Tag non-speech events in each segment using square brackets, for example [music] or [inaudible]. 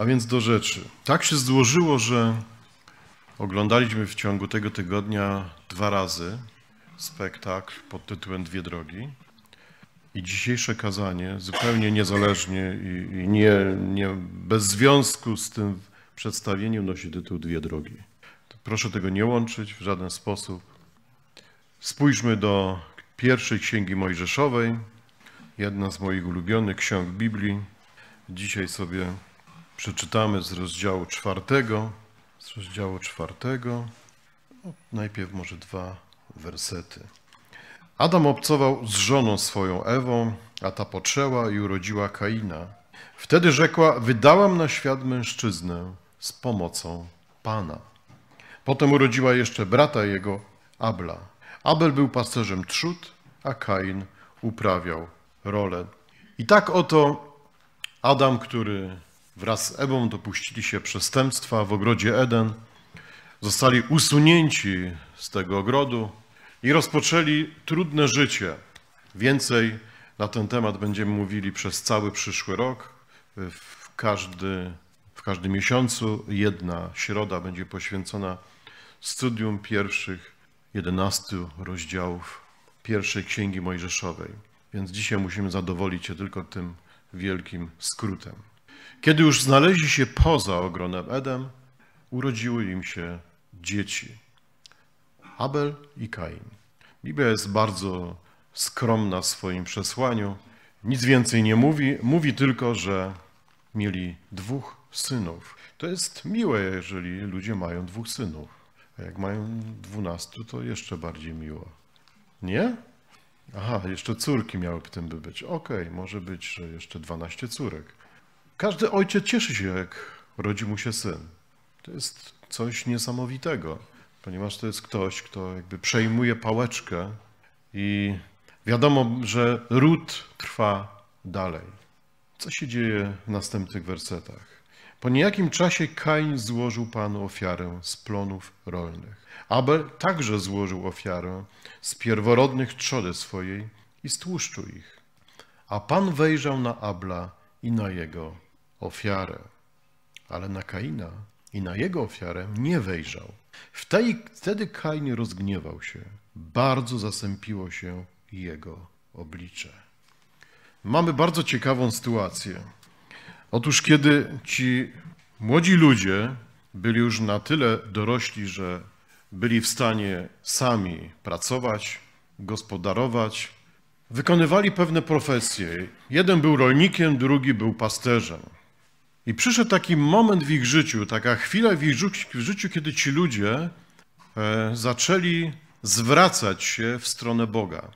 A więc do rzeczy. Tak się złożyło, że oglądaliśmy w ciągu tego tygodnia dwa razy spektakl pod tytułem Dwie drogi. I dzisiejsze kazanie, zupełnie niezależnie i, i nie, nie bez związku z tym przedstawieniem, nosi tytuł Dwie drogi. Proszę tego nie łączyć w żaden sposób. Spójrzmy do pierwszej księgi Mojżeszowej, jedna z moich ulubionych ksiąg Biblii. Dzisiaj sobie Przeczytamy z rozdziału czwartego. Z rozdziału czwartego. No, najpierw może dwa wersety. Adam obcował z żoną swoją Ewą, a ta poczęła i urodziła Kaina. Wtedy rzekła: Wydałam na świat mężczyznę z pomocą Pana. Potem urodziła jeszcze brata jego, Abla. Abel był pasterzem trzód, a Kain uprawiał rolę. I tak oto Adam, który wraz z Ebą dopuścili się przestępstwa w ogrodzie Eden, zostali usunięci z tego ogrodu i rozpoczęli trudne życie. Więcej na ten temat będziemy mówili przez cały przyszły rok. W, każdy, w każdym miesiącu jedna środa będzie poświęcona studium pierwszych 11 rozdziałów pierwszej Księgi Mojżeszowej. Więc dzisiaj musimy zadowolić się tylko tym wielkim skrótem. Kiedy już znaleźli się poza ogrodem Edem, urodziły im się dzieci. Abel i Kain. Biblia jest bardzo skromna w swoim przesłaniu. Nic więcej nie mówi. Mówi tylko, że mieli dwóch synów. To jest miłe, jeżeli ludzie mają dwóch synów. A jak mają dwunastu, to jeszcze bardziej miło. Nie? Aha, jeszcze córki miały w tym by być. Okej, okay, może być, że jeszcze dwanaście córek. Każdy ojciec cieszy się, jak rodzi mu się syn. To jest coś niesamowitego, ponieważ to jest ktoś, kto jakby przejmuje pałeczkę i wiadomo, że ród trwa dalej. Co się dzieje w następnych wersetach? Po niejakim czasie Kain złożył Panu ofiarę z plonów rolnych. Abel także złożył ofiarę z pierworodnych trzody swojej i stłuszczył ich. A Pan wejrzał na Abla i na jego ofiarę, ale na Kaina i na jego ofiarę nie wejrzał. Wtedy Kain rozgniewał się, bardzo zasępiło się jego oblicze. Mamy bardzo ciekawą sytuację. Otóż, kiedy ci młodzi ludzie byli już na tyle dorośli, że byli w stanie sami pracować, gospodarować, wykonywali pewne profesje. Jeden był rolnikiem, drugi był pasterzem. I przyszedł taki moment w ich życiu, taka chwila w ich życiu, kiedy ci ludzie e, zaczęli zwracać się w stronę Boga.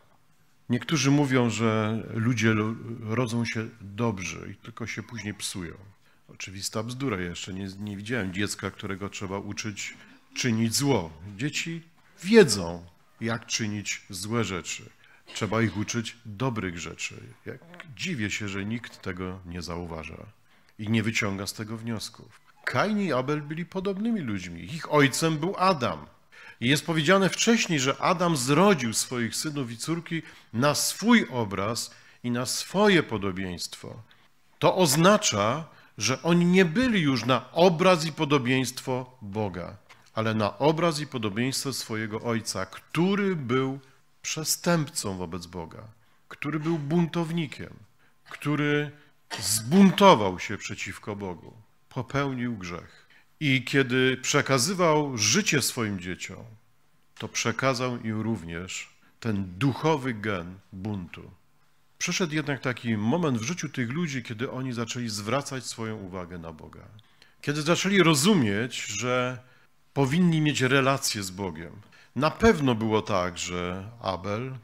Niektórzy mówią, że ludzie rodzą się dobrze i tylko się później psują. Oczywista bzdura. jeszcze nie, nie widziałem dziecka, którego trzeba uczyć czynić zło. Dzieci wiedzą, jak czynić złe rzeczy. Trzeba ich uczyć dobrych rzeczy. Jak dziwię się, że nikt tego nie zauważa i nie wyciąga z tego wniosków. Kain i Abel byli podobnymi ludźmi. Ich ojcem był Adam. I jest powiedziane wcześniej, że Adam zrodził swoich synów i córki na swój obraz i na swoje podobieństwo. To oznacza, że oni nie byli już na obraz i podobieństwo Boga, ale na obraz i podobieństwo swojego ojca, który był przestępcą wobec Boga, który był buntownikiem, który zbuntował się przeciwko Bogu, popełnił grzech. I kiedy przekazywał życie swoim dzieciom, to przekazał im również ten duchowy gen buntu. Przyszedł jednak taki moment w życiu tych ludzi, kiedy oni zaczęli zwracać swoją uwagę na Boga. Kiedy zaczęli rozumieć, że powinni mieć relacje z Bogiem. Na pewno było tak, że Abel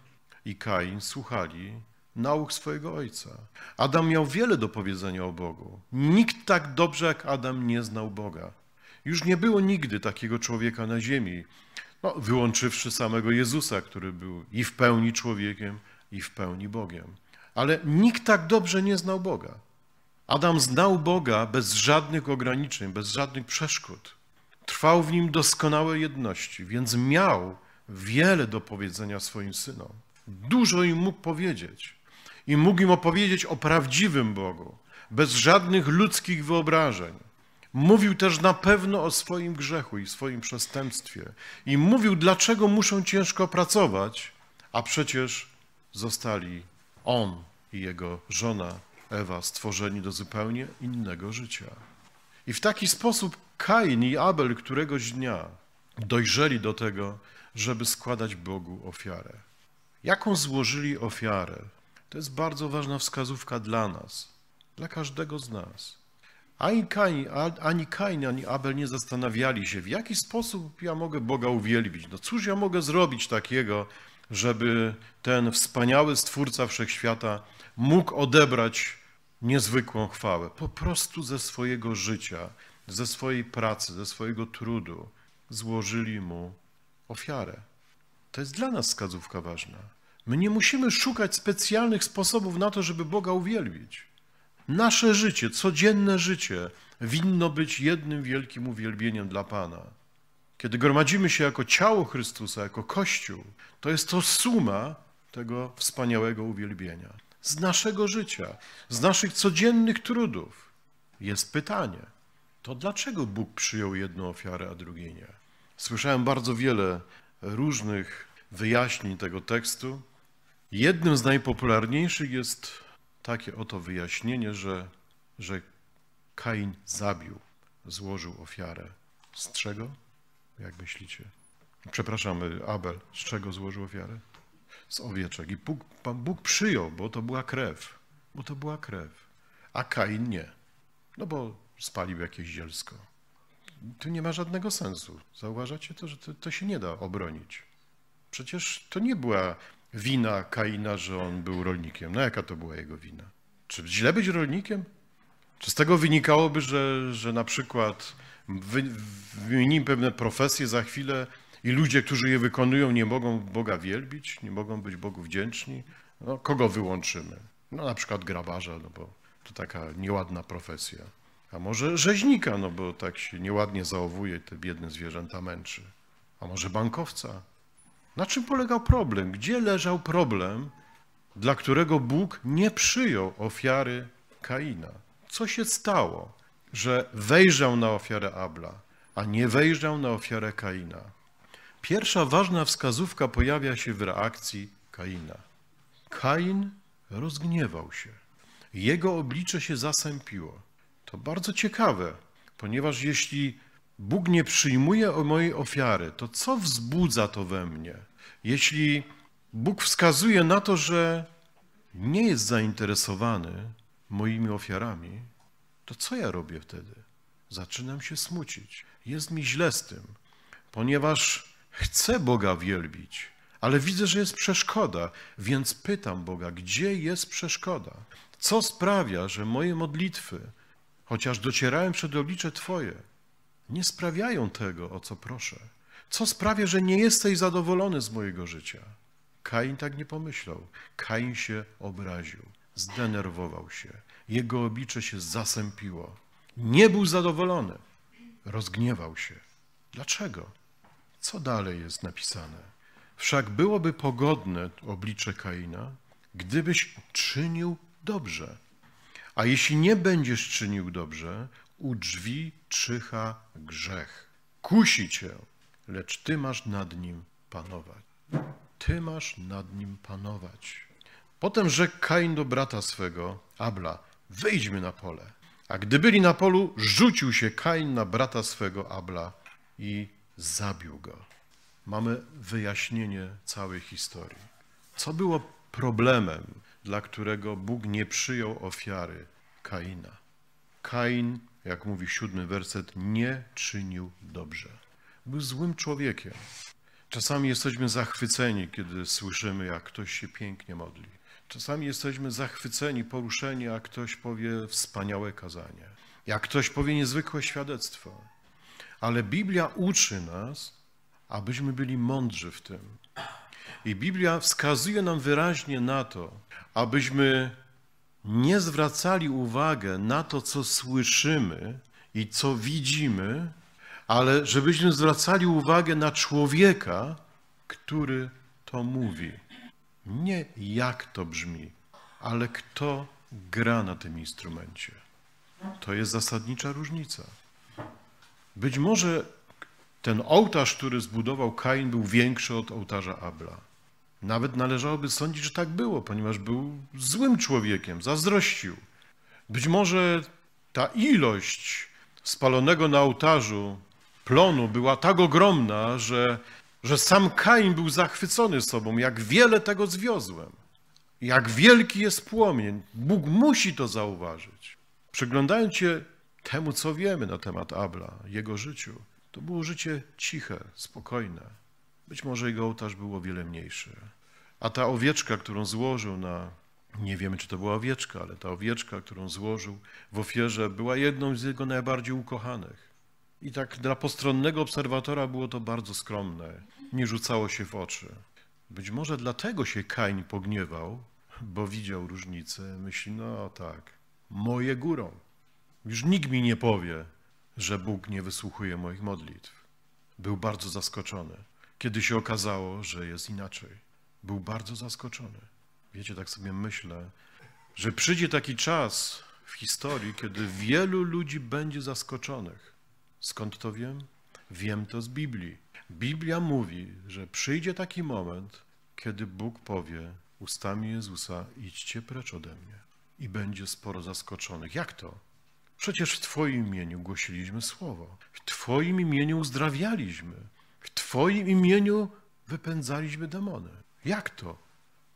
i Kain słuchali nauk swojego ojca. Adam miał wiele do powiedzenia o Bogu. Nikt tak dobrze jak Adam nie znał Boga. Już nie było nigdy takiego człowieka na ziemi, no, wyłączywszy samego Jezusa, który był i w pełni człowiekiem, i w pełni Bogiem. Ale nikt tak dobrze nie znał Boga. Adam znał Boga bez żadnych ograniczeń, bez żadnych przeszkód. Trwał w nim doskonałe jedności, więc miał wiele do powiedzenia swoim synom. Dużo im mógł powiedzieć i mógł im opowiedzieć o prawdziwym Bogu, bez żadnych ludzkich wyobrażeń. Mówił też na pewno o swoim grzechu i swoim przestępstwie. I mówił, dlaczego muszą ciężko pracować, a przecież zostali on i jego żona Ewa stworzeni do zupełnie innego życia. I w taki sposób Kain i Abel któregoś dnia dojrzeli do tego, żeby składać Bogu ofiarę. Jaką złożyli ofiarę to jest bardzo ważna wskazówka dla nas, dla każdego z nas. Ani Kain, ani, Kain, ani Abel nie zastanawiali się, w jaki sposób ja mogę Boga uwielbić. No cóż ja mogę zrobić takiego, żeby ten wspaniały Stwórca Wszechświata mógł odebrać niezwykłą chwałę. Po prostu ze swojego życia, ze swojej pracy, ze swojego trudu złożyli Mu ofiarę. To jest dla nas wskazówka ważna. My nie musimy szukać specjalnych sposobów na to, żeby Boga uwielbić. Nasze życie, codzienne życie winno być jednym wielkim uwielbieniem dla Pana. Kiedy gromadzimy się jako ciało Chrystusa, jako Kościół, to jest to suma tego wspaniałego uwielbienia. Z naszego życia, z naszych codziennych trudów jest pytanie, to dlaczego Bóg przyjął jedną ofiarę, a drugiej nie? Słyszałem bardzo wiele różnych wyjaśnień tego tekstu. Jednym z najpopularniejszych jest takie oto wyjaśnienie, że, że Kain zabił, złożył ofiarę. Z czego? Jak myślicie? Przepraszamy, Abel, z czego złożył ofiarę? Z owieczek. I Bóg, Bóg przyjął, bo to była krew. Bo to była krew. A Kain nie. No bo spalił jakieś zielsko. Tu nie ma żadnego sensu. Zauważacie to, że to, to się nie da obronić. Przecież to nie była wina Kaina, że on był rolnikiem. No jaka to była jego wina? Czy źle być rolnikiem? Czy z tego wynikałoby, że, że na przykład wymienimy pewne profesje za chwilę i ludzie, którzy je wykonują, nie mogą Boga wielbić, nie mogą być Bogu wdzięczni? No, kogo wyłączymy? No na przykład grabarza, no bo to taka nieładna profesja. A może rzeźnika, no bo tak się nieładnie załowuje, te biedne zwierzęta męczy. A może bankowca, na czym polegał problem? Gdzie leżał problem, dla którego Bóg nie przyjął ofiary Kaina? Co się stało, że wejrzał na ofiarę Abla, a nie wejrzał na ofiarę Kaina? Pierwsza ważna wskazówka pojawia się w reakcji Kaina. Kain rozgniewał się. Jego oblicze się zasępiło. To bardzo ciekawe, ponieważ jeśli Bóg nie przyjmuje mojej ofiary, to co wzbudza to we mnie? Jeśli Bóg wskazuje na to, że nie jest zainteresowany moimi ofiarami, to co ja robię wtedy? Zaczynam się smucić. Jest mi źle z tym, ponieważ chcę Boga wielbić, ale widzę, że jest przeszkoda, więc pytam Boga, gdzie jest przeszkoda? Co sprawia, że moje modlitwy, chociaż docierałem przed oblicze Twoje, nie sprawiają tego, o co proszę. Co sprawia, że nie jesteś zadowolony z mojego życia? Kain tak nie pomyślał. Kain się obraził, zdenerwował się. Jego oblicze się zasępiło. Nie był zadowolony. Rozgniewał się. Dlaczego? Co dalej jest napisane? Wszak byłoby pogodne oblicze Kaina, gdybyś czynił dobrze. A jeśli nie będziesz czynił dobrze, u drzwi czyha grzech. Kusi cię, lecz ty masz nad nim panować. Ty masz nad nim panować. Potem rzekł Kain do brata swego, Abla, „Wejdźmy na pole. A gdy byli na polu, rzucił się Kain na brata swego Abla i zabił go. Mamy wyjaśnienie całej historii. Co było problemem, dla którego Bóg nie przyjął ofiary Kaina? Kain jak mówi siódmy werset, nie czynił dobrze. Był złym człowiekiem. Czasami jesteśmy zachwyceni, kiedy słyszymy, jak ktoś się pięknie modli. Czasami jesteśmy zachwyceni, poruszeni, jak ktoś powie wspaniałe kazanie. Jak ktoś powie niezwykłe świadectwo. Ale Biblia uczy nas, abyśmy byli mądrzy w tym. I Biblia wskazuje nam wyraźnie na to, abyśmy nie zwracali uwagi na to, co słyszymy i co widzimy, ale żebyśmy zwracali uwagę na człowieka, który to mówi. Nie jak to brzmi, ale kto gra na tym instrumencie. To jest zasadnicza różnica. Być może ten ołtarz, który zbudował Kain, był większy od ołtarza Abla. Nawet należałoby sądzić, że tak było, ponieważ był złym człowiekiem, zazdrościł. Być może ta ilość spalonego na ołtarzu plonu była tak ogromna, że, że sam Kain był zachwycony sobą, jak wiele tego zwiozłem, jak wielki jest płomień. Bóg musi to zauważyć. Przyglądając się temu, co wiemy na temat Abla, jego życiu, to było życie ciche, spokojne. Być może jego ołtarz był o wiele mniejszy. A ta owieczka, którą złożył na, nie wiemy czy to była owieczka, ale ta owieczka, którą złożył w ofierze, była jedną z jego najbardziej ukochanych. I tak dla postronnego obserwatora było to bardzo skromne, nie rzucało się w oczy. Być może dlatego się Kain pogniewał, bo widział różnicę, myśli, no tak, moje górą. Już nikt mi nie powie, że Bóg nie wysłuchuje moich modlitw. Był bardzo zaskoczony. Kiedy się okazało, że jest inaczej, był bardzo zaskoczony. Wiecie, tak sobie myślę, że przyjdzie taki czas w historii, kiedy wielu ludzi będzie zaskoczonych. Skąd to wiem? Wiem to z Biblii. Biblia mówi, że przyjdzie taki moment, kiedy Bóg powie ustami Jezusa: idźcie precz ode mnie. I będzie sporo zaskoczonych. Jak to? Przecież w Twoim imieniu głosiliśmy słowo, w Twoim imieniu uzdrawialiśmy, w Twoim imieniu wypędzaliśmy demony. Jak to?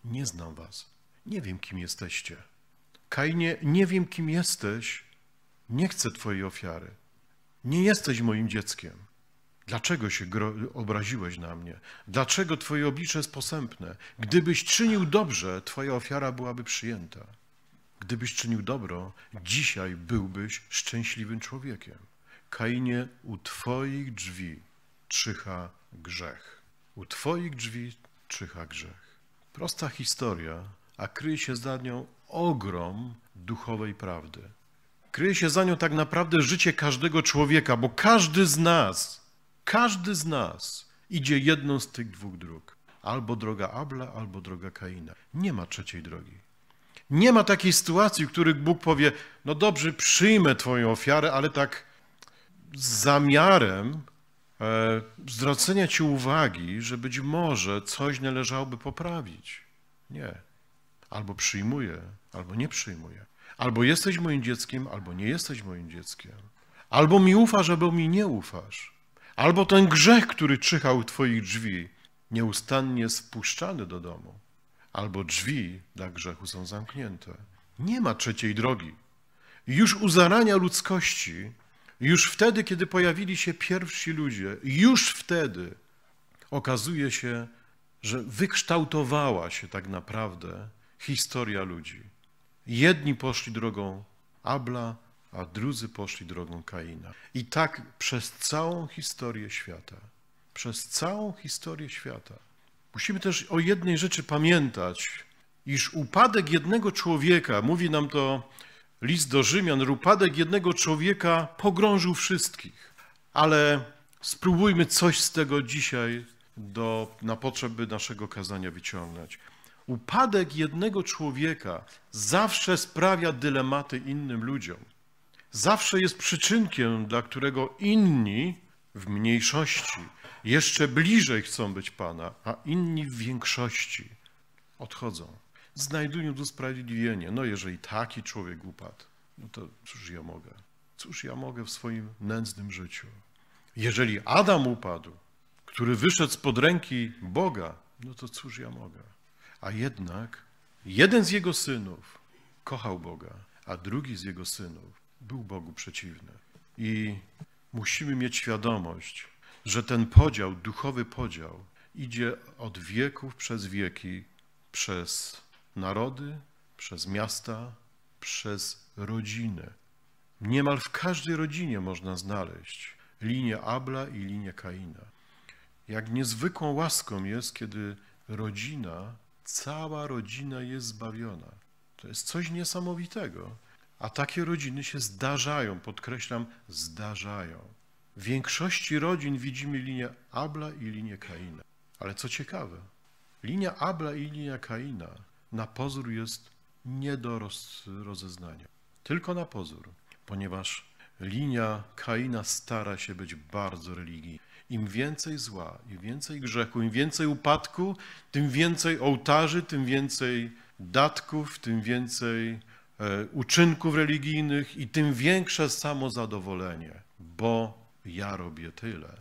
Nie znam Was. Nie wiem, kim jesteście. Kainie, nie wiem, kim jesteś. Nie chcę Twojej ofiary. Nie jesteś moim dzieckiem. Dlaczego się obraziłeś na mnie? Dlaczego Twoje oblicze jest posępne? Gdybyś czynił dobrze, Twoja ofiara byłaby przyjęta. Gdybyś czynił dobro, dzisiaj byłbyś szczęśliwym człowiekiem. Kainie, u Twoich drzwi czyha grzech. U Twoich drzwi czyha grzech. Prosta historia, a kryje się za nią ogrom duchowej prawdy. Kryje się za nią tak naprawdę życie każdego człowieka, bo każdy z nas, każdy z nas idzie jedną z tych dwóch dróg. Albo droga Abla, albo droga Kaina. Nie ma trzeciej drogi. Nie ma takiej sytuacji, w której Bóg powie: No dobrze, przyjmę Twoją ofiarę, ale tak z zamiarem E, zwrócenia ci uwagi, że być może coś należałoby poprawić. Nie. Albo przyjmuję, albo nie przyjmuję. Albo jesteś moim dzieckiem, albo nie jesteś moim dzieckiem. Albo mi ufasz, albo mi nie ufasz. Albo ten grzech, który czyhał twoich drzwi, nieustannie spuszczany do domu. Albo drzwi dla grzechu są zamknięte. Nie ma trzeciej drogi. Już u zarania ludzkości już wtedy, kiedy pojawili się pierwsi ludzie, już wtedy okazuje się, że wykształtowała się tak naprawdę historia ludzi. Jedni poszli drogą Abla, a drudzy poszli drogą Kaina. I tak przez całą historię świata. Przez całą historię świata. Musimy też o jednej rzeczy pamiętać, iż upadek jednego człowieka, mówi nam to List do Rzymian, upadek jednego człowieka pogrążył wszystkich, ale spróbujmy coś z tego dzisiaj do, na potrzeby naszego kazania wyciągnąć. Upadek jednego człowieka zawsze sprawia dylematy innym ludziom. Zawsze jest przyczynkiem, dla którego inni w mniejszości jeszcze bliżej chcą być Pana, a inni w większości odchodzą znajdują sprawiedliwienie. No jeżeli taki człowiek upadł, no to cóż ja mogę? Cóż ja mogę w swoim nędznym życiu? Jeżeli Adam upadł, który wyszedł spod ręki Boga, no to cóż ja mogę? A jednak jeden z jego synów kochał Boga, a drugi z jego synów był Bogu przeciwny. I musimy mieć świadomość, że ten podział, duchowy podział, idzie od wieków przez wieki, przez narody, przez miasta, przez rodzinę. Niemal w każdej rodzinie można znaleźć linię Abla i linię Kaina. Jak niezwykłą łaską jest, kiedy rodzina, cała rodzina jest zbawiona. To jest coś niesamowitego. A takie rodziny się zdarzają, podkreślam, zdarzają. W większości rodzin widzimy linię Abla i linię Kaina. Ale co ciekawe, linia Abla i linia Kaina na pozór jest nie do roz, rozeznania. Tylko na pozór, ponieważ linia Kaina stara się być bardzo religijna. Im więcej zła, im więcej grzechu, im więcej upadku, tym więcej ołtarzy, tym więcej datków, tym więcej e, uczynków religijnych i tym większe samozadowolenie, bo ja robię tyle.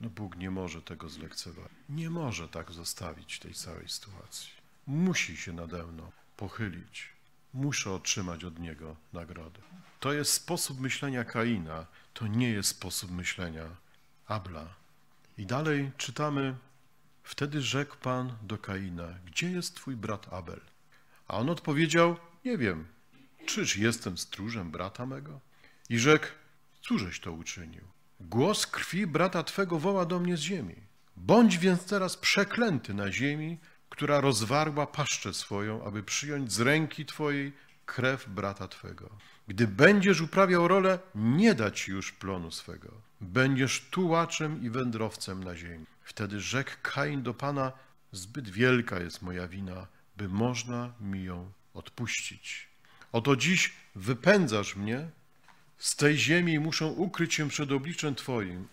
No Bóg nie może tego zlekceważyć. Nie może tak zostawić tej całej sytuacji musi się nade mną pochylić. Muszę otrzymać od niego nagrodę. To jest sposób myślenia Kaina, to nie jest sposób myślenia Abla. I dalej czytamy: Wtedy rzekł Pan do Kaina: Gdzie jest twój brat Abel? A on odpowiedział: Nie wiem, czyż jestem stróżem brata mego? I rzekł: Cóżeś to uczynił? Głos krwi brata twego woła do mnie z ziemi. Bądź więc teraz przeklęty na ziemi która rozwarła paszczę swoją, aby przyjąć z ręki Twojej krew brata Twego. Gdy będziesz uprawiał rolę, nie dać już plonu swego. Będziesz tułaczem i wędrowcem na ziemi. Wtedy rzekł Kain do Pana, zbyt wielka jest moja wina, by można mi ją odpuścić. Oto dziś wypędzasz mnie z tej ziemi i muszę ukryć się przed obliczem Twoim.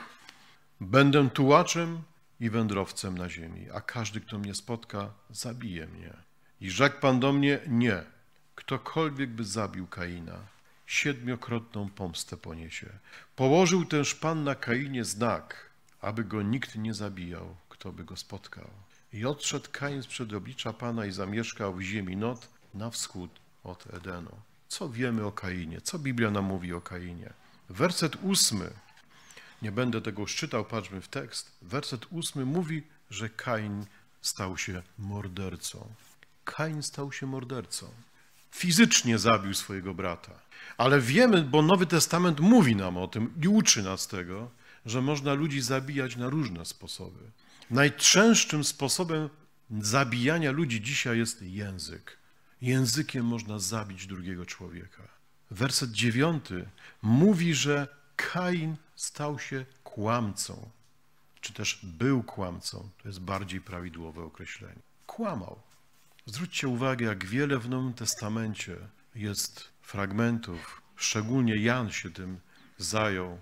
[coughs] Będę tułaczem i wędrowcem na ziemi, a każdy, kto mnie spotka, zabije mnie. I rzekł Pan do mnie, nie, ktokolwiek by zabił Kaina, siedmiokrotną pomstę poniesie. Położył też Pan na Kainie znak, aby go nikt nie zabijał, kto by go spotkał. I odszedł Kain z przedoblicza Pana i zamieszkał w ziemi Not na wschód od Edenu. Co wiemy o Kainie? Co Biblia nam mówi o Kainie? Werset ósmy nie będę tego szczytał, patrzmy w tekst. Werset ósmy mówi, że Kain stał się mordercą. Kain stał się mordercą. Fizycznie zabił swojego brata. Ale wiemy, bo Nowy Testament mówi nam o tym i uczy nas tego, że można ludzi zabijać na różne sposoby. Najczęstszym sposobem zabijania ludzi dzisiaj jest język. Językiem można zabić drugiego człowieka. Werset dziewiąty mówi, że Kain stał się kłamcą, czy też był kłamcą. To jest bardziej prawidłowe określenie. Kłamał. Zwróćcie uwagę, jak wiele w Nowym Testamencie jest fragmentów, szczególnie Jan się tym zajął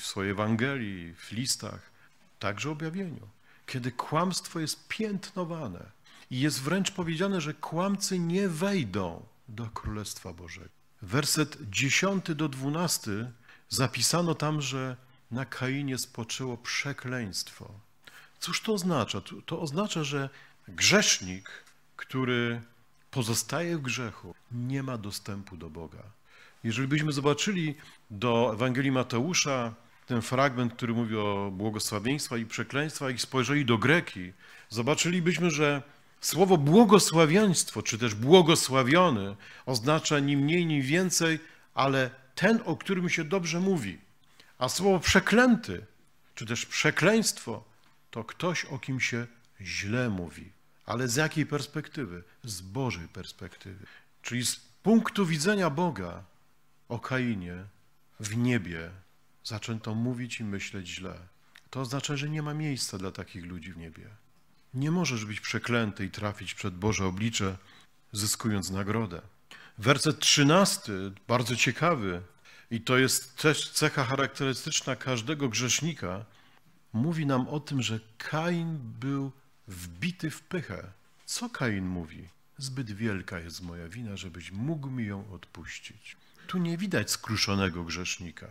w swojej Ewangelii, w listach, także objawieniu, kiedy kłamstwo jest piętnowane i jest wręcz powiedziane, że kłamcy nie wejdą do Królestwa Bożego. Werset 10 do 12 Zapisano tam, że na Kainie spoczęło przekleństwo. Cóż to oznacza? To oznacza, że grzesznik, który pozostaje w grzechu, nie ma dostępu do Boga. Jeżeli byśmy zobaczyli do Ewangelii Mateusza ten fragment, który mówi o błogosławieństwa i przekleństwa i spojrzeli do Greki, zobaczylibyśmy, że słowo błogosławieństwo, czy też błogosławiony oznacza ni mniej, ni więcej, ale ten, o którym się dobrze mówi. A słowo przeklęty, czy też przekleństwo, to ktoś, o kim się źle mówi. Ale z jakiej perspektywy? Z Bożej perspektywy. Czyli z punktu widzenia Boga o Kainie w niebie zaczęto mówić i myśleć źle. To oznacza, że nie ma miejsca dla takich ludzi w niebie. Nie możesz być przeklęty i trafić przed Boże oblicze, zyskując nagrodę. Werset 13, bardzo ciekawy, i to jest też cecha charakterystyczna każdego grzesznika, mówi nam o tym, że Kain był wbity w pychę. Co Kain mówi? Zbyt wielka jest moja wina, żebyś mógł mi ją odpuścić. Tu nie widać skruszonego grzesznika.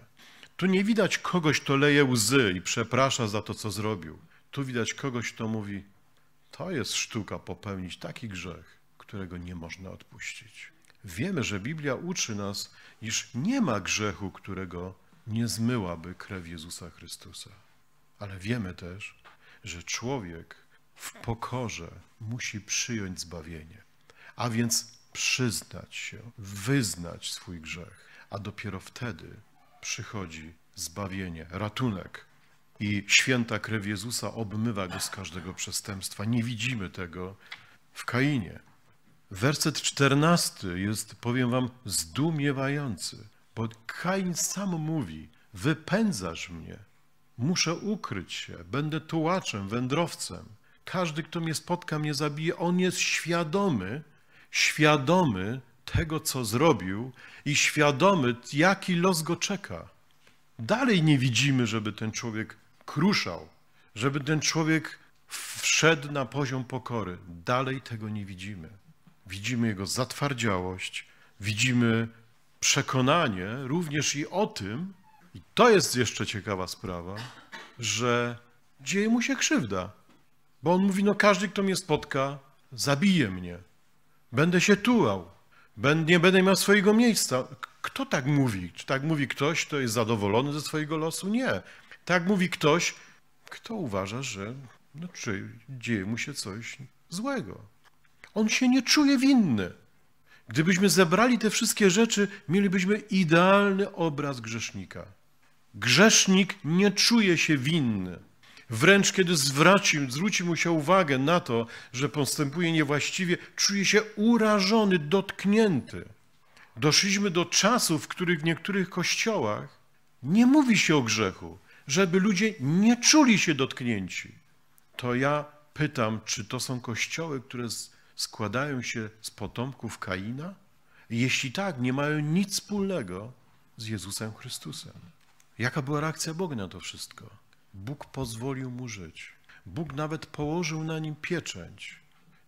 Tu nie widać kogoś, kto leje łzy i przeprasza za to, co zrobił. Tu widać kogoś, kto mówi: To jest sztuka popełnić taki grzech, którego nie można odpuścić. Wiemy, że Biblia uczy nas, iż nie ma grzechu, którego nie zmyłaby krew Jezusa Chrystusa. Ale wiemy też, że człowiek w pokorze musi przyjąć zbawienie, a więc przyznać się, wyznać swój grzech, a dopiero wtedy przychodzi zbawienie, ratunek. I święta krew Jezusa obmywa go z każdego przestępstwa. Nie widzimy tego w Kainie. Werset czternasty jest, powiem wam, zdumiewający, bo Kain sam mówi, wypędzasz mnie, muszę ukryć się, będę tułaczem, wędrowcem. Każdy, kto mnie spotka, mnie zabije. On jest świadomy, świadomy tego, co zrobił i świadomy, jaki los go czeka. Dalej nie widzimy, żeby ten człowiek kruszał, żeby ten człowiek wszedł na poziom pokory. Dalej tego nie widzimy widzimy jego zatwardziałość, widzimy przekonanie również i o tym, i to jest jeszcze ciekawa sprawa, że dzieje mu się krzywda. Bo on mówi: No, każdy, kto mnie spotka, zabije mnie. Będę się tułał. nie będę miał swojego miejsca. Kto tak mówi? Czy tak mówi ktoś, kto jest zadowolony ze swojego losu? Nie. Tak mówi ktoś, kto uważa, że no, czy dzieje mu się coś złego. On się nie czuje winny. Gdybyśmy zebrali te wszystkie rzeczy, mielibyśmy idealny obraz grzesznika. Grzesznik nie czuje się winny. Wręcz kiedy zwraci, zwróci mu się uwagę na to, że postępuje niewłaściwie, czuje się urażony, dotknięty. Doszliśmy do czasów, w których w niektórych kościołach nie mówi się o grzechu, żeby ludzie nie czuli się dotknięci. To ja pytam, czy to są kościoły, które składają się z potomków Kaina? Jeśli tak, nie mają nic wspólnego z Jezusem Chrystusem. Jaka była reakcja Boga na to wszystko? Bóg pozwolił mu żyć. Bóg nawet położył na nim pieczęć.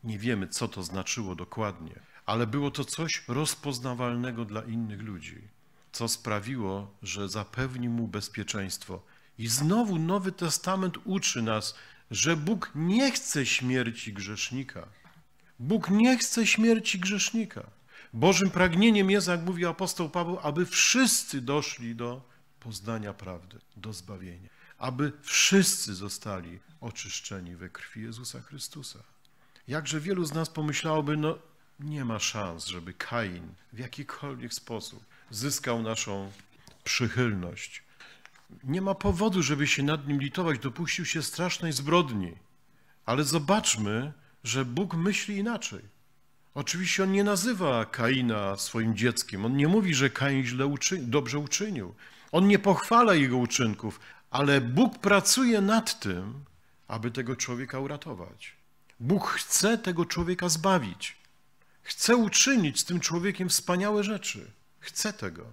Nie wiemy, co to znaczyło dokładnie, ale było to coś rozpoznawalnego dla innych ludzi, co sprawiło, że zapewnił mu bezpieczeństwo. I znowu Nowy Testament uczy nas, że Bóg nie chce śmierci grzesznika, Bóg nie chce śmierci grzesznika. Bożym pragnieniem jest, jak mówi apostoł Paweł, aby wszyscy doszli do poznania prawdy, do zbawienia. Aby wszyscy zostali oczyszczeni we krwi Jezusa Chrystusa. Jakże wielu z nas pomyślałoby, no nie ma szans, żeby Kain w jakikolwiek sposób zyskał naszą przychylność. Nie ma powodu, żeby się nad nim litować, dopuścił się strasznej zbrodni. Ale zobaczmy, że Bóg myśli inaczej. Oczywiście on nie nazywa Kaina swoim dzieckiem. On nie mówi, że Kain źle uczyni, dobrze uczynił. On nie pochwala jego uczynków, ale Bóg pracuje nad tym, aby tego człowieka uratować. Bóg chce tego człowieka zbawić. Chce uczynić z tym człowiekiem wspaniałe rzeczy. Chce tego,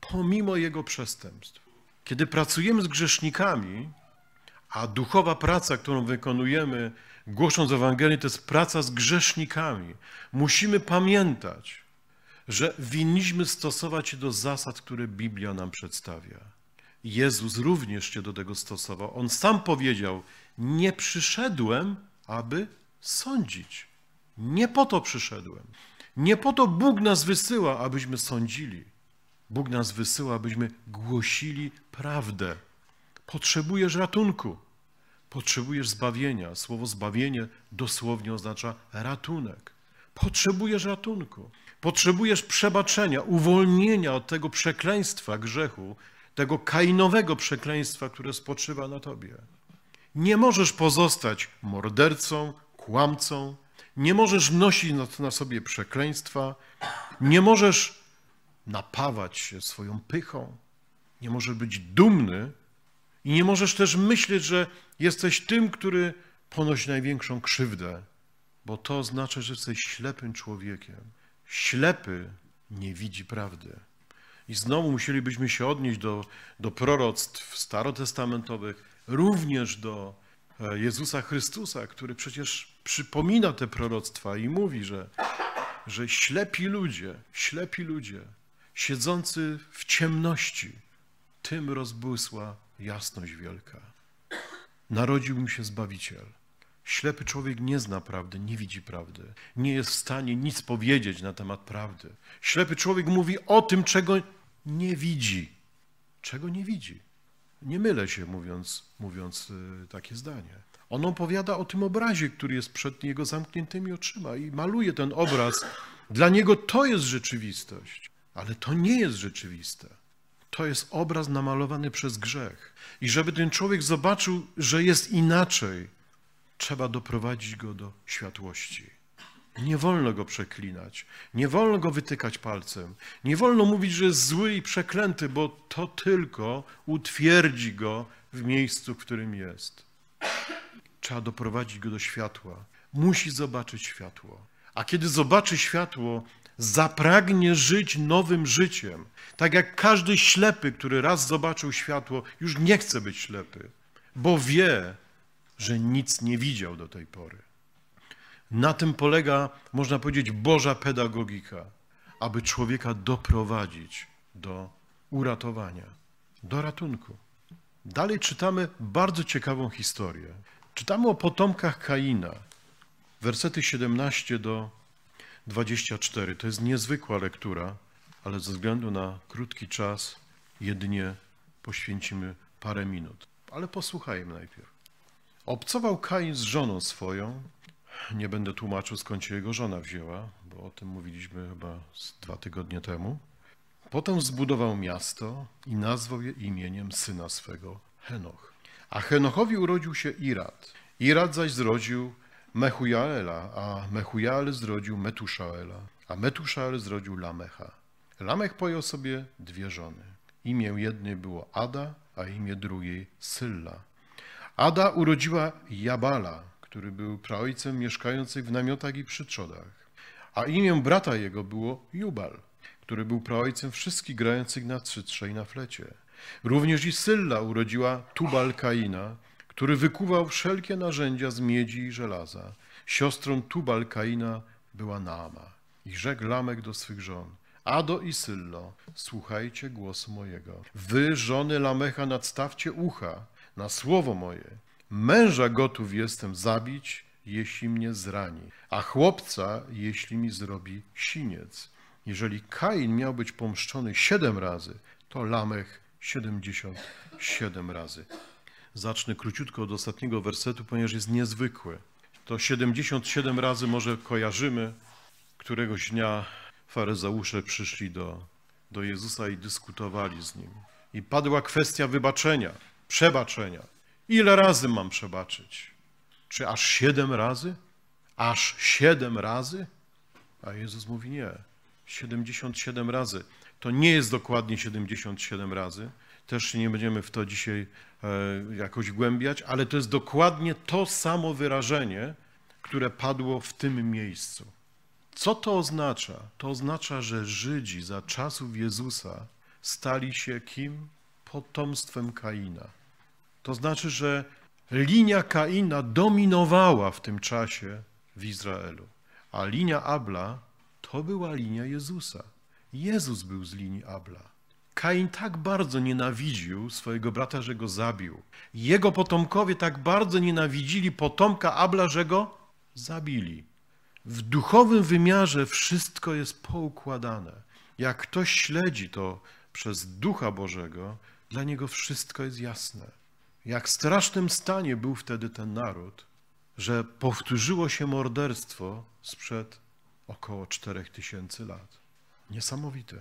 pomimo jego przestępstw. Kiedy pracujemy z grzesznikami, a duchowa praca, którą wykonujemy, głosząc Ewangelię, to jest praca z grzesznikami. Musimy pamiętać, że winniśmy stosować się do zasad, które Biblia nam przedstawia. Jezus również się do tego stosował. On sam powiedział: Nie przyszedłem, aby sądzić. Nie po to przyszedłem. Nie po to Bóg nas wysyła, abyśmy sądzili. Bóg nas wysyła, abyśmy głosili prawdę. Potrzebujesz ratunku. Potrzebujesz zbawienia. Słowo zbawienie dosłownie oznacza ratunek. Potrzebujesz ratunku. Potrzebujesz przebaczenia, uwolnienia od tego przekleństwa grzechu, tego kainowego przekleństwa, które spoczywa na tobie. Nie możesz pozostać mordercą, kłamcą, nie możesz nosić na sobie przekleństwa, nie możesz napawać się swoją pychą, nie możesz być dumny i nie możesz też myśleć, że jesteś tym, który ponosi największą krzywdę, bo to znaczy, że jesteś ślepym człowiekiem. Ślepy nie widzi prawdy. I znowu musielibyśmy się odnieść do, do proroctw starotestamentowych, również do e, Jezusa Chrystusa, który przecież przypomina te proroctwa i mówi, że, że ślepi ludzie, ślepi ludzie, siedzący w ciemności, tym rozbłysła jasność wielka. Narodził mi się Zbawiciel. Ślepy człowiek nie zna prawdy, nie widzi prawdy, nie jest w stanie nic powiedzieć na temat prawdy. Ślepy człowiek mówi o tym, czego nie widzi. Czego nie widzi. Nie mylę się mówiąc, mówiąc y, takie zdanie. On opowiada o tym obrazie, który jest przed jego zamkniętymi oczyma i maluje ten obraz. Dla niego to jest rzeczywistość, ale to nie jest rzeczywiste to jest obraz namalowany przez grzech. I żeby ten człowiek zobaczył, że jest inaczej, trzeba doprowadzić go do światłości. Nie wolno go przeklinać, nie wolno go wytykać palcem, nie wolno mówić, że jest zły i przeklęty, bo to tylko utwierdzi go w miejscu, w którym jest. Trzeba doprowadzić go do światła. Musi zobaczyć światło. A kiedy zobaczy światło, zapragnie żyć nowym życiem. Tak jak każdy ślepy, który raz zobaczył światło, już nie chce być ślepy, bo wie, że nic nie widział do tej pory. Na tym polega, można powiedzieć, Boża pedagogika, aby człowieka doprowadzić do uratowania, do ratunku. Dalej czytamy bardzo ciekawą historię. Czytamy o potomkach Kaina, wersety 17 do 24. To jest niezwykła lektura, ale ze względu na krótki czas jedynie poświęcimy parę minut. Ale posłuchajmy najpierw. Obcował Kain z żoną swoją. Nie będę tłumaczył, skąd się jego żona wzięła, bo o tym mówiliśmy chyba dwa tygodnie temu. Potem zbudował miasto i nazwał je imieniem syna swego Henoch. A Henochowi urodził się Irad. Irad zaś zrodził Mechujaela, a Mechujael zrodził Metuszaela, a Metuszael zrodził Lamecha. Lamech pojął sobie dwie żony. Imię jednej było Ada, a imię drugiej Sylla. Ada urodziła Jabala, który był praojcem mieszkających w namiotach i przytrzodach, a imię brata jego było Jubal, który był praojcem wszystkich grających na cytrze i na flecie. Również i Sylla urodziła Tubal Kaina, który wykuwał wszelkie narzędzia z miedzi i żelaza. Siostrą Tubal Kaina była Naama. I rzekł Lamek do swych żon, Ado i Syllo, słuchajcie głosu mojego. Wy, żony Lamecha, nadstawcie ucha na słowo moje. Męża gotów jestem zabić, jeśli mnie zrani, a chłopca, jeśli mi zrobi siniec. Jeżeli Kain miał być pomszczony siedem razy, to Lamech siedemdziesiąt siedem razy. Zacznę króciutko od ostatniego wersetu, ponieważ jest niezwykły. To 77 razy może kojarzymy, któregoś dnia faryzeusze przyszli do, do Jezusa i dyskutowali z nim. I padła kwestia wybaczenia, przebaczenia. Ile razy mam przebaczyć? Czy aż siedem razy? Aż siedem razy? A Jezus mówi nie. 77 razy. To nie jest dokładnie 77 razy, też nie będziemy w to dzisiaj e, jakoś głębiać, ale to jest dokładnie to samo wyrażenie, które padło w tym miejscu. Co to oznacza? To oznacza, że Żydzi za czasów Jezusa stali się kim? Potomstwem Kaina. To znaczy, że linia Kaina dominowała w tym czasie w Izraelu, a linia Abla to była linia Jezusa. Jezus był z linii Abla. Kain tak bardzo nienawidził swojego brata, że go zabił. Jego potomkowie tak bardzo nienawidzili potomka Abla, że go zabili. W duchowym wymiarze wszystko jest poukładane. Jak ktoś śledzi to przez Ducha Bożego, dla niego wszystko jest jasne. Jak strasznym stanie był wtedy ten naród, że powtórzyło się morderstwo sprzed około 4000 lat. Niesamowite.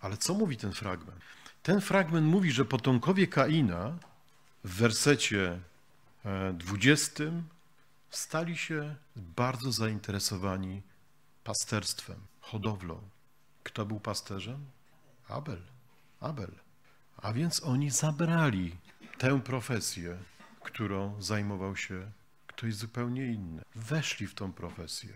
Ale co mówi ten fragment? Ten fragment mówi, że potomkowie Kaina w wersecie 20 e, stali się bardzo zainteresowani pasterstwem, hodowlą. Kto był pasterzem? Abel. Abel. A więc oni zabrali tę profesję, którą zajmował się ktoś zupełnie inny. Weszli w tą profesję.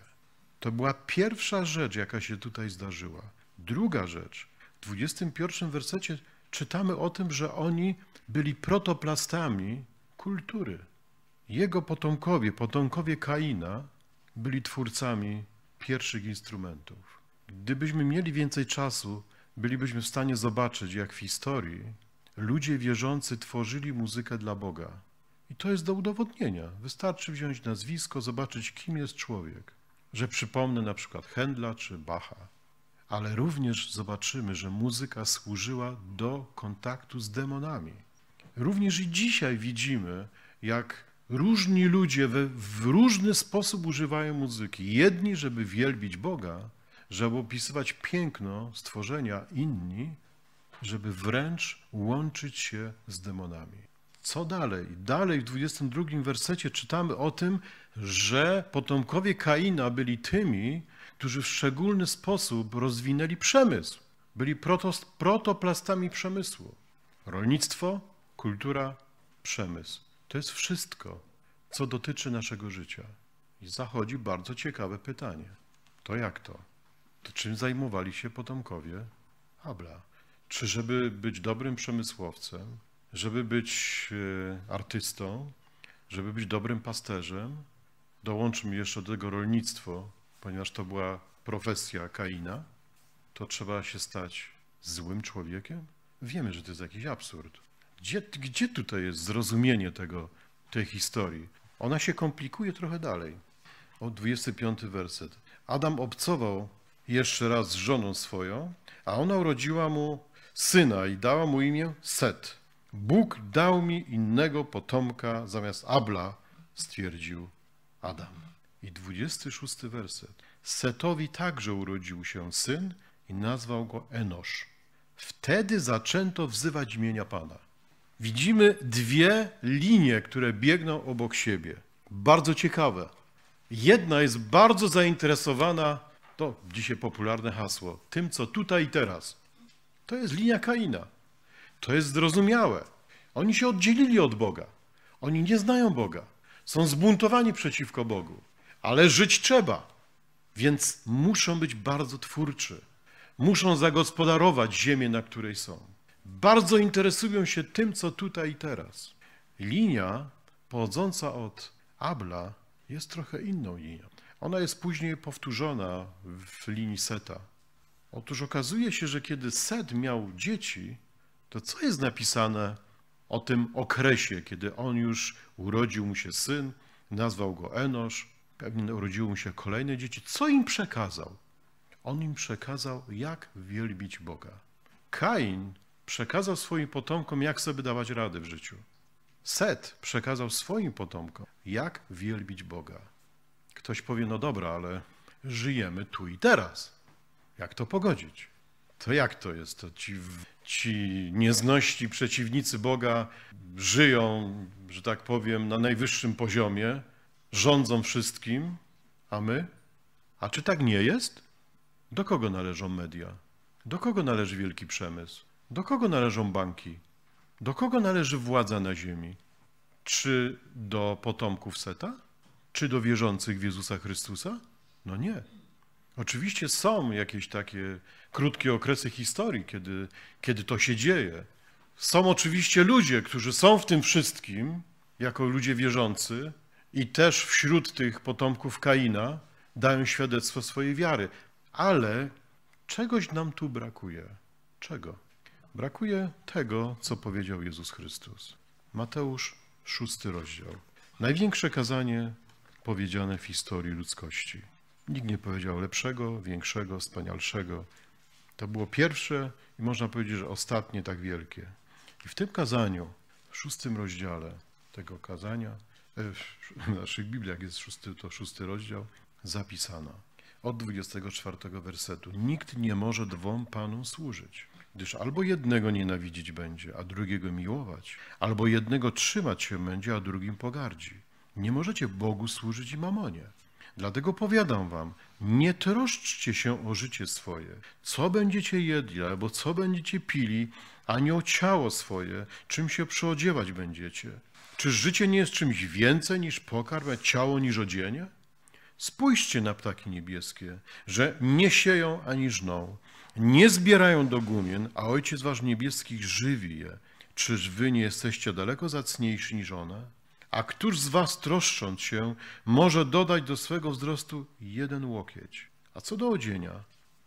To była pierwsza rzecz, jaka się tutaj zdarzyła. Druga rzecz, 21 wersecie czytamy o tym, że oni byli protoplastami kultury. Jego potomkowie, potomkowie Kaina, byli twórcami pierwszych instrumentów. Gdybyśmy mieli więcej czasu, bylibyśmy w stanie zobaczyć, jak w historii ludzie wierzący tworzyli muzykę dla Boga. I to jest do udowodnienia. Wystarczy wziąć nazwisko, zobaczyć, kim jest człowiek. Że przypomnę na przykład Händla czy Bacha ale również zobaczymy, że muzyka służyła do kontaktu z demonami. Również i dzisiaj widzimy, jak różni ludzie w, w różny sposób używają muzyki. Jedni, żeby wielbić Boga, żeby opisywać piękno stworzenia, inni, żeby wręcz łączyć się z demonami. Co dalej? Dalej w 22 wersecie czytamy o tym, że potomkowie Kaina byli tymi, którzy w szczególny sposób rozwinęli przemysł. Byli protoplastami przemysłu. Rolnictwo, kultura, przemysł. To jest wszystko, co dotyczy naszego życia. I zachodzi bardzo ciekawe pytanie. To jak to? To czym zajmowali się potomkowie Abla? Czy żeby być dobrym przemysłowcem, żeby być e, artystą, żeby być dobrym pasterzem, dołączmy jeszcze do tego rolnictwo, ponieważ to była profesja Kaina, to trzeba się stać złym człowiekiem? Wiemy, że to jest jakiś absurd. Gdzie, gdzie tutaj jest zrozumienie tego, tej historii? Ona się komplikuje trochę dalej. O 25 werset. Adam obcował jeszcze raz z żoną swoją, a ona urodziła mu syna i dała mu imię Set. Bóg dał mi innego potomka zamiast Abla, stwierdził Adam. I 26 werset. Setowi także urodził się syn i nazwał go Enosz. Wtedy zaczęto wzywać imienia Pana. Widzimy dwie linie, które biegną obok siebie. Bardzo ciekawe. Jedna jest bardzo zainteresowana, to dzisiaj popularne hasło, tym co tutaj i teraz. To jest linia Kaina. To jest zrozumiałe. Oni się oddzielili od Boga. Oni nie znają Boga. Są zbuntowani przeciwko Bogu ale żyć trzeba, więc muszą być bardzo twórczy. Muszą zagospodarować ziemię, na której są. Bardzo interesują się tym, co tutaj i teraz. Linia pochodząca od Abla jest trochę inną linią. Ona jest później powtórzona w linii Seta. Otóż okazuje się, że kiedy Set miał dzieci, to co jest napisane o tym okresie, kiedy on już urodził mu się syn, nazwał go Enosz, Pewnie urodziło mu się kolejne dzieci. Co im przekazał? On im przekazał, jak wielbić Boga. Kain przekazał swoim potomkom, jak sobie dawać rady w życiu. Set przekazał swoim potomkom, jak wielbić Boga. Ktoś powie, no dobra, ale żyjemy tu i teraz. Jak to pogodzić? To jak to jest? To ci, ci nieznośni przeciwnicy Boga żyją, że tak powiem, na najwyższym poziomie, rządzą wszystkim, a my? A czy tak nie jest? Do kogo należą media? Do kogo należy wielki przemysł? Do kogo należą banki? Do kogo należy władza na ziemi? Czy do potomków Seta? Czy do wierzących w Jezusa Chrystusa? No nie. Oczywiście są jakieś takie krótkie okresy historii, kiedy, kiedy to się dzieje. Są oczywiście ludzie, którzy są w tym wszystkim, jako ludzie wierzący, i też wśród tych potomków Kaina dają świadectwo swojej wiary. Ale czegoś nam tu brakuje. Czego? Brakuje tego, co powiedział Jezus Chrystus. Mateusz, szósty rozdział. Największe kazanie powiedziane w historii ludzkości. Nikt nie powiedział lepszego, większego, wspanialszego. To było pierwsze i można powiedzieć, że ostatnie tak wielkie. I w tym kazaniu, w szóstym rozdziale tego kazania, w naszych Bibliach jest szósty, to szósty rozdział, zapisana od 24 wersetu. Nikt nie może dwom panom służyć, gdyż albo jednego nienawidzić będzie, a drugiego miłować, albo jednego trzymać się będzie, a drugim pogardzi. Nie możecie Bogu służyć i mamonie. Dlatego powiadam wam, nie troszczcie się o życie swoje, co będziecie jedli, albo co będziecie pili, ani o ciało swoje, czym się przyodziewać będziecie. Czy życie nie jest czymś więcej niż pokarm, a ciało niż odzienie? Spójrzcie na ptaki niebieskie, że nie sieją ani żną, nie zbierają do gumien, a Ojciec Wasz niebieskich żywi je. Czyż Wy nie jesteście daleko zacniejsi niż one? A któż z Was troszcząc się może dodać do swego wzrostu jeden łokieć? A co do odzienia?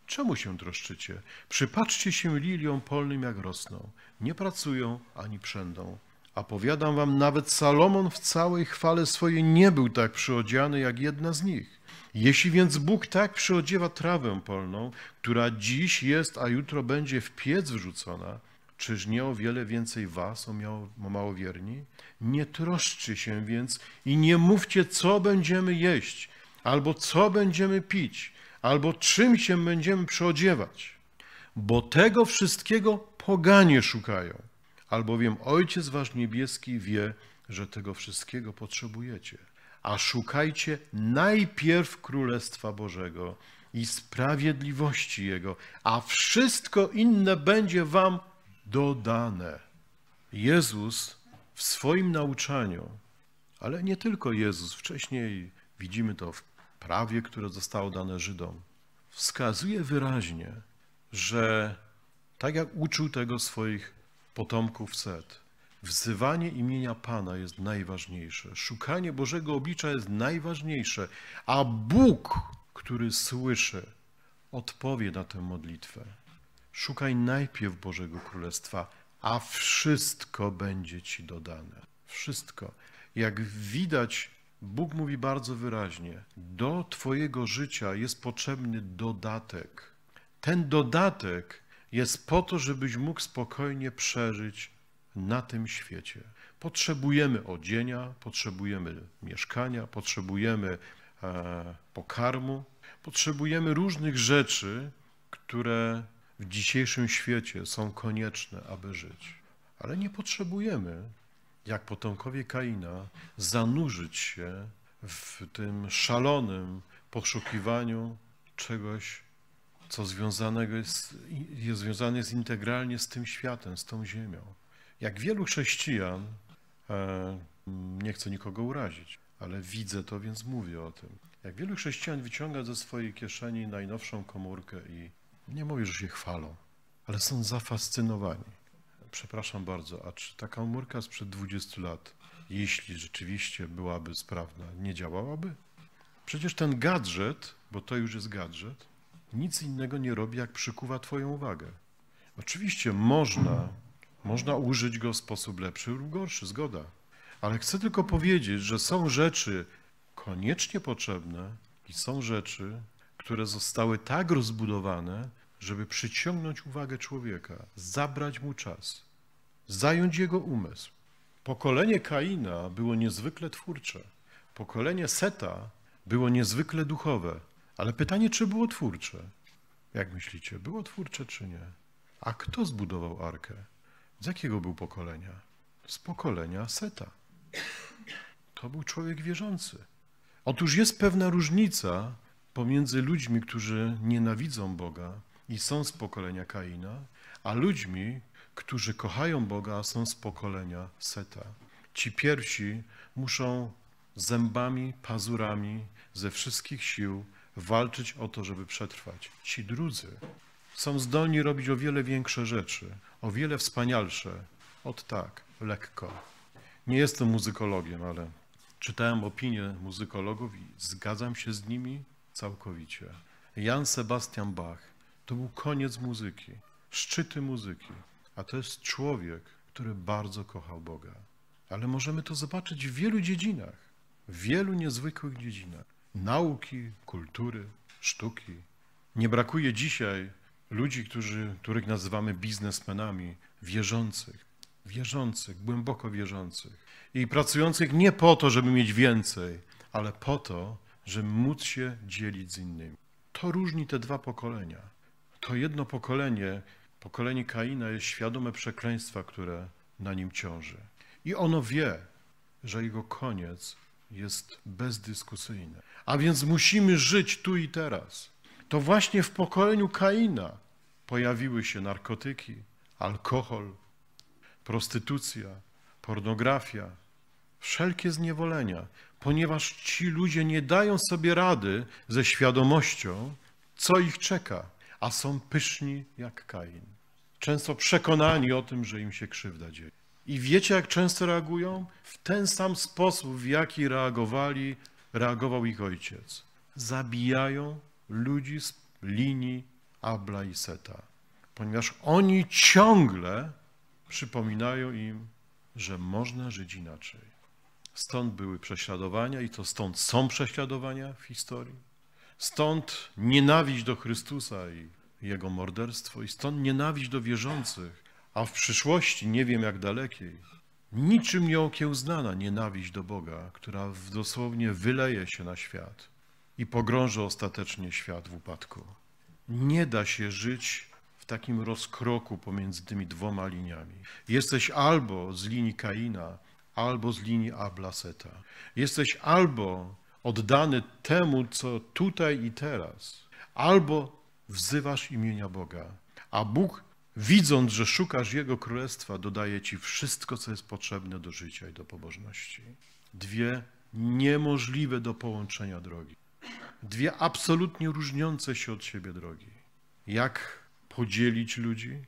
Czemu się troszczycie? Przypatrzcie się liliom polnym, jak rosną. Nie pracują ani przędą a powiadam wam, nawet Salomon w całej chwale swojej nie był tak przyodziany jak jedna z nich. Jeśli więc Bóg tak przyodziewa trawę polną, która dziś jest, a jutro będzie w piec wrzucona, czyż nie o wiele więcej was, o, małowierni? Nie troszczy się więc i nie mówcie, co będziemy jeść, albo co będziemy pić, albo czym się będziemy przyodziewać. Bo tego wszystkiego poganie szukają albowiem Ojciec Wasz Niebieski wie, że tego wszystkiego potrzebujecie. A szukajcie najpierw Królestwa Bożego i sprawiedliwości Jego, a wszystko inne będzie Wam dodane. Jezus w swoim nauczaniu, ale nie tylko Jezus, wcześniej widzimy to w prawie, które zostało dane Żydom, wskazuje wyraźnie, że tak jak uczył tego swoich potomków Set. Wzywanie imienia Pana jest najważniejsze, szukanie Bożego oblicza jest najważniejsze, a Bóg, który słyszy, odpowie na tę modlitwę. Szukaj najpierw Bożego Królestwa, a wszystko będzie Ci dodane. Wszystko. Jak widać, Bóg mówi bardzo wyraźnie: do Twojego życia jest potrzebny dodatek. Ten dodatek jest po to, żebyś mógł spokojnie przeżyć na tym świecie. Potrzebujemy odzienia, potrzebujemy mieszkania, potrzebujemy e, pokarmu, potrzebujemy różnych rzeczy, które w dzisiejszym świecie są konieczne, aby żyć. Ale nie potrzebujemy, jak potomkowie Kaina, zanurzyć się w tym szalonym poszukiwaniu czegoś co związanego jest, jest związane jest integralnie z tym światem, z tą ziemią. Jak wielu chrześcijan, e, nie chcę nikogo urazić, ale widzę to, więc mówię o tym. Jak wielu chrześcijan wyciąga ze swojej kieszeni najnowszą komórkę i nie mówię, że się chwalą, ale są zafascynowani. Przepraszam bardzo, a czy ta komórka sprzed 20 lat, jeśli rzeczywiście byłaby sprawna, nie działałaby? Przecież ten gadżet, bo to już jest gadżet, nic innego nie robi, jak przykuwa Twoją uwagę. Oczywiście można, można użyć go w sposób lepszy lub gorszy, zgoda. Ale chcę tylko powiedzieć, że są rzeczy koniecznie potrzebne i są rzeczy, które zostały tak rozbudowane, żeby przyciągnąć uwagę człowieka, zabrać mu czas, zająć jego umysł. Pokolenie Kaina było niezwykle twórcze. Pokolenie Seta było niezwykle duchowe. Ale pytanie, czy było twórcze? Jak myślicie, było twórcze czy nie? A kto zbudował arkę? Z jakiego był pokolenia? Z pokolenia Seta. To był człowiek wierzący. Otóż jest pewna różnica pomiędzy ludźmi, którzy nienawidzą Boga i są z pokolenia Kaina, a ludźmi, którzy kochają Boga, a są z pokolenia Seta. Ci pierwsi muszą zębami, pazurami ze wszystkich sił walczyć o to, żeby przetrwać. Ci drudzy są zdolni robić o wiele większe rzeczy, o wiele wspanialsze, od tak, lekko. Nie jestem muzykologiem, ale czytałem opinie muzykologów i zgadzam się z nimi całkowicie. Jan Sebastian Bach to był koniec muzyki, szczyty muzyki, a to jest człowiek, który bardzo kochał Boga. Ale możemy to zobaczyć w wielu dziedzinach, w wielu niezwykłych dziedzinach nauki, kultury, sztuki. Nie brakuje dzisiaj ludzi, którzy, których nazywamy biznesmenami, wierzących, wierzących, głęboko wierzących i pracujących nie po to, żeby mieć więcej, ale po to, żeby móc się dzielić z innymi. To różni te dwa pokolenia. To jedno pokolenie, pokolenie Kaina jest świadome przekleństwa, które na nim ciąży. I ono wie, że jego koniec jest bezdyskusyjne. A więc musimy żyć tu i teraz. To właśnie w pokoleniu Kaina pojawiły się narkotyki, alkohol, prostytucja, pornografia, wszelkie zniewolenia, ponieważ ci ludzie nie dają sobie rady ze świadomością, co ich czeka, a są pyszni jak Kain. Często przekonani o tym, że im się krzywda dzieje. I wiecie, jak często reagują? W ten sam sposób, w jaki reagowali, reagował ich ojciec. Zabijają ludzi z linii Abla i Seta, ponieważ oni ciągle przypominają im, że można żyć inaczej. Stąd były prześladowania i to stąd są prześladowania w historii. Stąd nienawiść do Chrystusa i jego morderstwo, i stąd nienawiść do wierzących, a w przyszłości, nie wiem jak dalekiej, niczym okiełznana nienawiść do Boga, która dosłownie wyleje się na świat i pogrąży ostatecznie świat w upadku. Nie da się żyć w takim rozkroku pomiędzy tymi dwoma liniami. Jesteś albo z linii Kaina, albo z linii Ablaseta. Jesteś albo oddany temu, co tutaj i teraz, albo wzywasz imienia Boga, a Bóg widząc, że szukasz Jego Królestwa, dodaje Ci wszystko, co jest potrzebne do życia i do pobożności. Dwie niemożliwe do połączenia drogi. Dwie absolutnie różniące się od siebie drogi. Jak podzielić ludzi?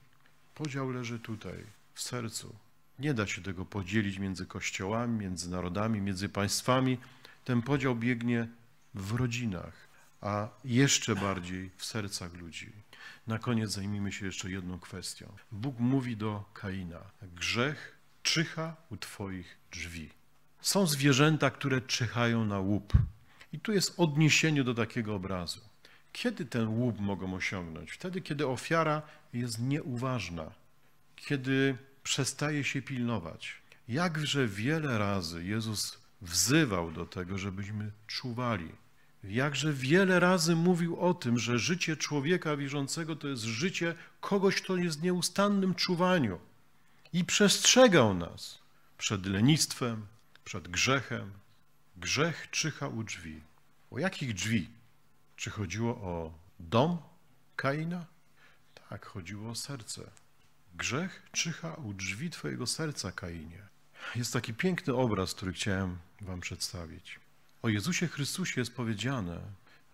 Podział leży tutaj, w sercu. Nie da się tego podzielić między kościołami, między narodami, między państwami. Ten podział biegnie w rodzinach, a jeszcze bardziej w sercach ludzi. Na koniec zajmijmy się jeszcze jedną kwestią. Bóg mówi do Kaina: Grzech czyha u Twoich drzwi. Są zwierzęta, które czyhają na łup. I tu jest odniesienie do takiego obrazu. Kiedy ten łup mogą osiągnąć? Wtedy, kiedy ofiara jest nieuważna, kiedy przestaje się pilnować. Jakże wiele razy Jezus wzywał do tego, żebyśmy czuwali, Jakże wiele razy mówił o tym, że życie człowieka wierzącego to jest życie kogoś, kto jest w nieustannym czuwaniu i przestrzegał nas przed lenistwem, przed grzechem. Grzech czyha u drzwi. O jakich drzwi? Czy chodziło o dom Kaina? Tak, chodziło o serce. Grzech czyha u drzwi Twojego serca, Kainie. Jest taki piękny obraz, który chciałem Wam przedstawić. O Jezusie Chrystusie jest powiedziane,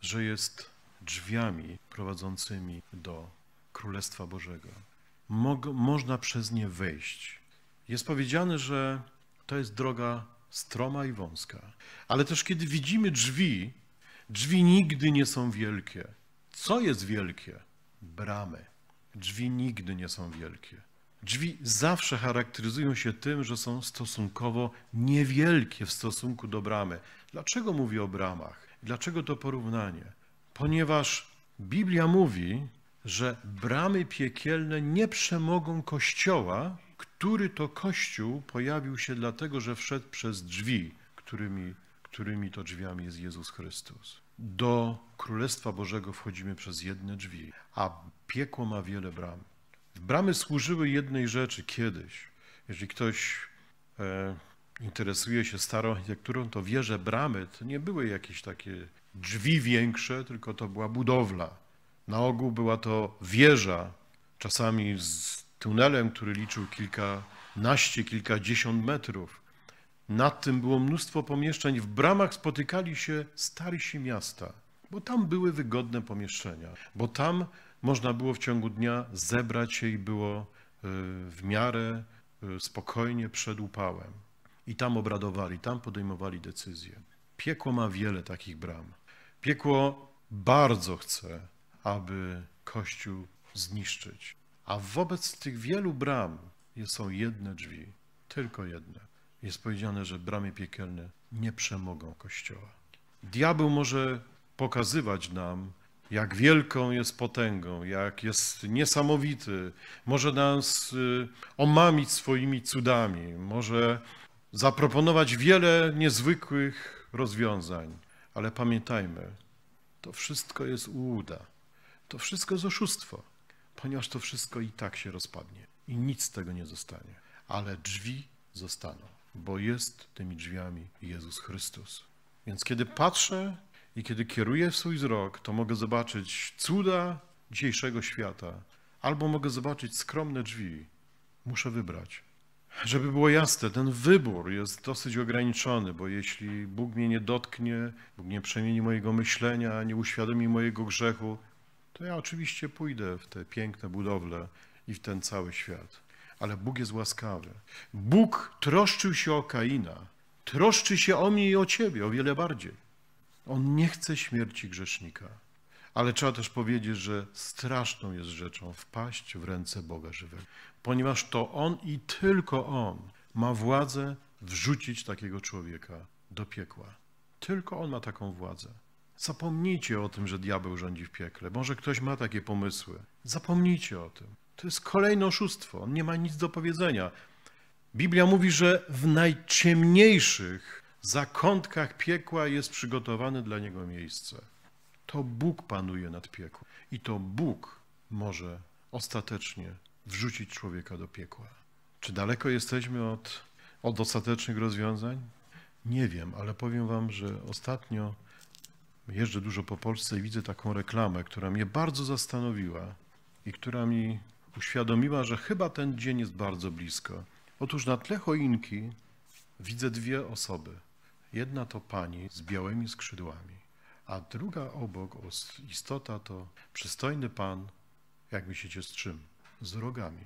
że jest drzwiami prowadzącymi do Królestwa Bożego. Mog, można przez nie wejść. Jest powiedziane, że to jest droga stroma i wąska. Ale też kiedy widzimy drzwi, drzwi nigdy nie są wielkie. Co jest wielkie? Bramy. Drzwi nigdy nie są wielkie. Drzwi zawsze charakteryzują się tym, że są stosunkowo niewielkie w stosunku do bramy. Dlaczego mówię o bramach? Dlaczego to porównanie? Ponieważ Biblia mówi, że bramy piekielne nie przemogą kościoła, który to kościół pojawił się dlatego, że wszedł przez drzwi, którymi, którymi to drzwiami jest Jezus Chrystus. Do Królestwa Bożego wchodzimy przez jedne drzwi, a piekło ma wiele bram. Bramy służyły jednej rzeczy kiedyś. Jeżeli ktoś e, interesuje się starą architekturą, to wie, że bramy to nie były jakieś takie drzwi większe, tylko to była budowla. Na ogół była to wieża, czasami z tunelem, który liczył kilkanaście, kilkadziesiąt metrów. Nad tym było mnóstwo pomieszczeń. W bramach spotykali się starsi miasta, bo tam były wygodne pomieszczenia, bo tam można było w ciągu dnia zebrać się i było e, w miarę e, spokojnie przed upałem. I tam obradowali, tam podejmowali decyzje. Piekło ma wiele takich bram. Piekło bardzo chce, aby Kościół zniszczyć. A wobec tych wielu bram są jedne drzwi, tylko jedne. Jest powiedziane, że bramy piekielne nie przemogą Kościoła. Diabeł może pokazywać nam, jak wielką jest potęgą, jak jest niesamowity, może nas y, omamić swoimi cudami, może zaproponować wiele niezwykłych rozwiązań. Ale pamiętajmy, to wszystko jest ułuda, to wszystko jest oszustwo, ponieważ to wszystko i tak się rozpadnie i nic z tego nie zostanie. Ale drzwi zostaną, bo jest tymi drzwiami Jezus Chrystus. Więc kiedy patrzę i kiedy kieruję swój wzrok, to mogę zobaczyć cuda dzisiejszego świata, albo mogę zobaczyć skromne drzwi. Muszę wybrać. Żeby było jasne, ten wybór jest dosyć ograniczony, bo jeśli Bóg mnie nie dotknie, Bóg nie przemieni mojego myślenia, nie uświadomi mojego grzechu, to ja oczywiście pójdę w te piękne budowle i w ten cały świat. Ale Bóg jest łaskawy. Bóg troszczył się o Kaina, troszczy się o mnie i o ciebie o wiele bardziej. On nie chce śmierci grzesznika. Ale trzeba też powiedzieć, że straszną jest rzeczą wpaść w ręce Boga żywego, ponieważ to On i tylko On ma władzę wrzucić takiego człowieka do piekła. Tylko On ma taką władzę. Zapomnijcie o tym, że diabeł rządzi w piekle. Może ktoś ma takie pomysły. Zapomnijcie o tym. To jest kolejne oszustwo. On nie ma nic do powiedzenia. Biblia mówi, że w najciemniejszych zakątkach piekła jest przygotowane dla niego miejsce. To Bóg panuje nad piekłem i to Bóg może ostatecznie wrzucić człowieka do piekła. Czy daleko jesteśmy od, od ostatecznych rozwiązań? Nie wiem, ale powiem Wam, że ostatnio jeżdżę dużo po Polsce i widzę taką reklamę, która mnie bardzo zastanowiła i która mi uświadomiła, że chyba ten dzień jest bardzo blisko. Otóż na tle choinki widzę dwie osoby. Jedna to pani z białymi skrzydłami, a druga obok istota to przystojny pan, jak myślicie z czym? Z rogami.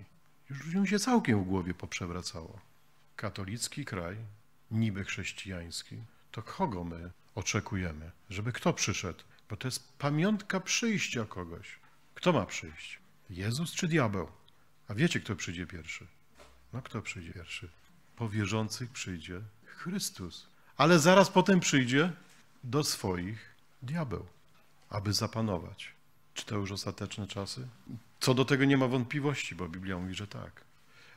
Już ludziom się całkiem w głowie poprzewracało. Katolicki kraj, niby chrześcijański, to kogo my oczekujemy? Żeby kto przyszedł? Bo to jest pamiątka przyjścia kogoś. Kto ma przyjść? Jezus czy diabeł? A wiecie, kto przyjdzie pierwszy? No kto przyjdzie pierwszy? Po wierzących przyjdzie Chrystus ale zaraz potem przyjdzie do swoich diabeł, aby zapanować. Czy to już ostateczne czasy? Co do tego nie ma wątpliwości, bo Biblia mówi, że tak.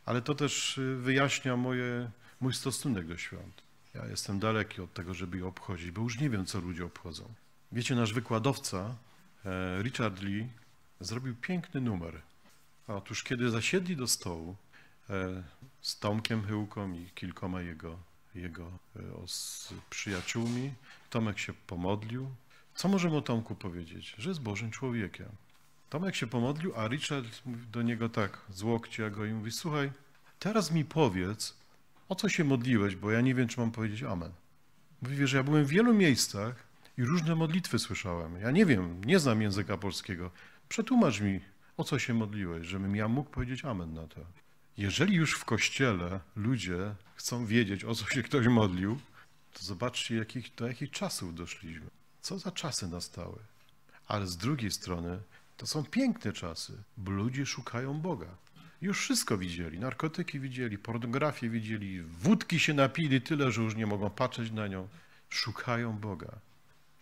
Ale to też y, wyjaśnia moje, mój stosunek do świąt. Ja jestem daleki od tego, żeby je obchodzić, bo już nie wiem, co ludzie obchodzą. Wiecie, nasz wykładowca e, Richard Lee zrobił piękny numer. Otóż, kiedy zasiedli do stołu e, z Tomkiem Hyłką i kilkoma jego jego e, z przyjaciółmi. Tomek się pomodlił. Co możemy o Tomku powiedzieć? Że jest Bożym człowiekiem. Tomek się pomodlił, a Richard do niego tak z łokcia go i mówi: Słuchaj, teraz mi powiedz, o co się modliłeś, bo ja nie wiem, czy mam powiedzieć amen. Mówi, wiesz, ja byłem w wielu miejscach i różne modlitwy słyszałem. Ja nie wiem, nie znam języka polskiego. Przetłumacz mi, o co się modliłeś, żebym ja mógł powiedzieć amen na to. Jeżeli już w kościele ludzie chcą wiedzieć, o co się ktoś modlił, to zobaczcie, jakich, do jakich czasów doszliśmy. Co za czasy nastały. Ale z drugiej strony to są piękne czasy, bo ludzie szukają Boga. Już wszystko widzieli, narkotyki widzieli, pornografię widzieli, wódki się napili tyle, że już nie mogą patrzeć na nią. Szukają Boga.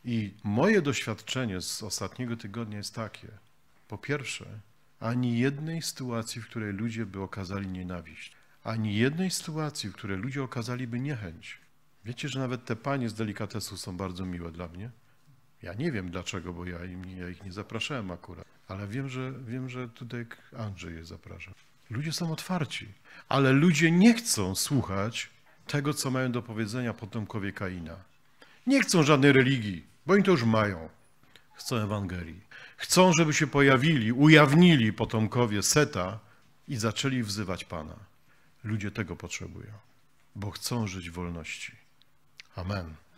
I moje doświadczenie z ostatniego tygodnia jest takie. Po pierwsze, ani jednej sytuacji, w której ludzie by okazali nienawiść, ani jednej sytuacji, w której ludzie okazaliby niechęć. Wiecie, że nawet te panie z delikatesu są bardzo miłe dla mnie? Ja nie wiem dlaczego, bo ja, im, ja ich nie zapraszałem akurat, ale wiem, że, wiem, że tutaj Andrzej je zaprasza. Ludzie są otwarci, ale ludzie nie chcą słuchać tego, co mają do powiedzenia potomkowie Kaina. Nie chcą żadnej religii, bo oni to już mają. Chcą Ewangelii. Chcą, żeby się pojawili, ujawnili potomkowie Seta i zaczęli wzywać Pana. Ludzie tego potrzebują, bo chcą żyć w wolności. Amen.